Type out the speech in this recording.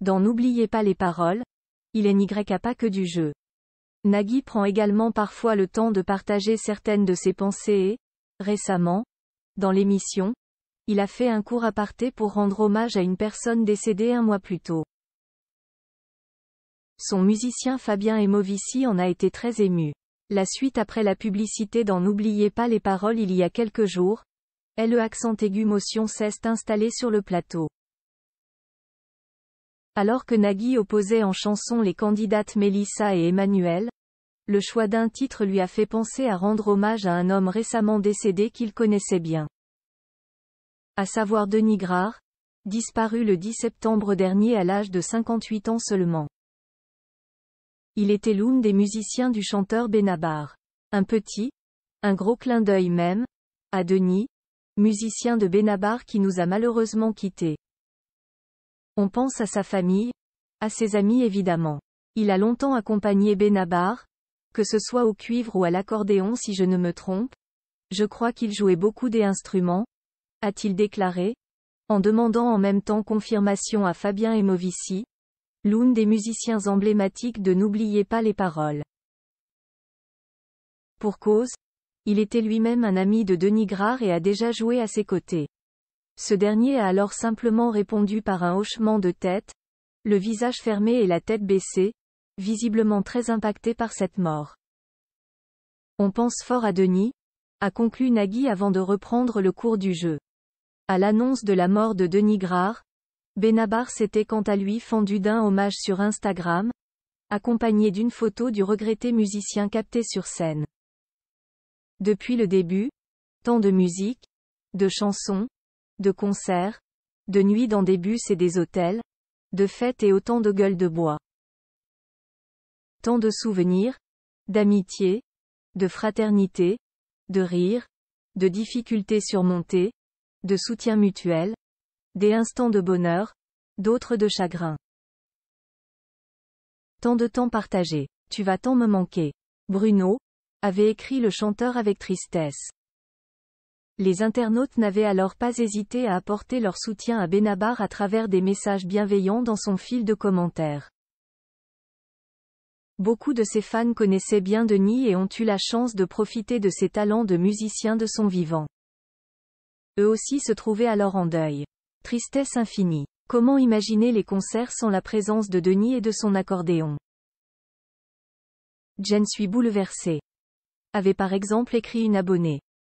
Dans N'oubliez pas les paroles, il est n'y pas que du jeu. Nagui prend également parfois le temps de partager certaines de ses pensées et, récemment, dans l'émission, il a fait un court aparté pour rendre hommage à une personne décédée un mois plus tôt. Son musicien Fabien Emovici en a été très ému. La suite après la publicité dans N'oubliez pas les paroles il y a quelques jours, est le accent aigu motion ceste installé sur le plateau. Alors que Nagui opposait en chanson les candidates Mélissa et Emmanuel, le choix d'un titre lui a fait penser à rendre hommage à un homme récemment décédé qu'il connaissait bien. À savoir Denis Grard, disparu le 10 septembre dernier à l'âge de 58 ans seulement. Il était l'un des musiciens du chanteur Benabar. Un petit, un gros clin d'œil même, à Denis, musicien de Benabar qui nous a malheureusement quittés. On pense à sa famille, à ses amis évidemment. Il a longtemps accompagné Benabar, que ce soit au cuivre ou à l'accordéon si je ne me trompe. Je crois qu'il jouait beaucoup des instruments, a-t-il déclaré, en demandant en même temps confirmation à Fabien Movici, l'une des musiciens emblématiques de N'oubliez pas les paroles. Pour cause, il était lui-même un ami de Denis Grard et a déjà joué à ses côtés. Ce dernier a alors simplement répondu par un hochement de tête, le visage fermé et la tête baissée, visiblement très impacté par cette mort. On pense fort à Denis, a conclu Nagui avant de reprendre le cours du jeu. À l'annonce de la mort de Denis Grard, Benabar s'était quant à lui fendu d'un hommage sur Instagram, accompagné d'une photo du regretté musicien capté sur scène. Depuis le début, tant de musique, de chansons, de concerts, de nuits dans des bus et des hôtels, de fêtes et autant de gueules de bois. Tant de souvenirs, d'amitié, de fraternité, de rires, de difficultés surmontées, de soutien mutuel, des instants de bonheur, d'autres de chagrin. Tant de temps partagé. Tu vas tant me manquer. Bruno, avait écrit le chanteur avec tristesse. Les internautes n'avaient alors pas hésité à apporter leur soutien à Benabar à travers des messages bienveillants dans son fil de commentaires. Beaucoup de ses fans connaissaient bien Denis et ont eu la chance de profiter de ses talents de musicien de son vivant. Eux aussi se trouvaient alors en deuil. Tristesse infinie. Comment imaginer les concerts sans la présence de Denis et de son accordéon Jen suis bouleversée. Avait par exemple écrit une abonnée.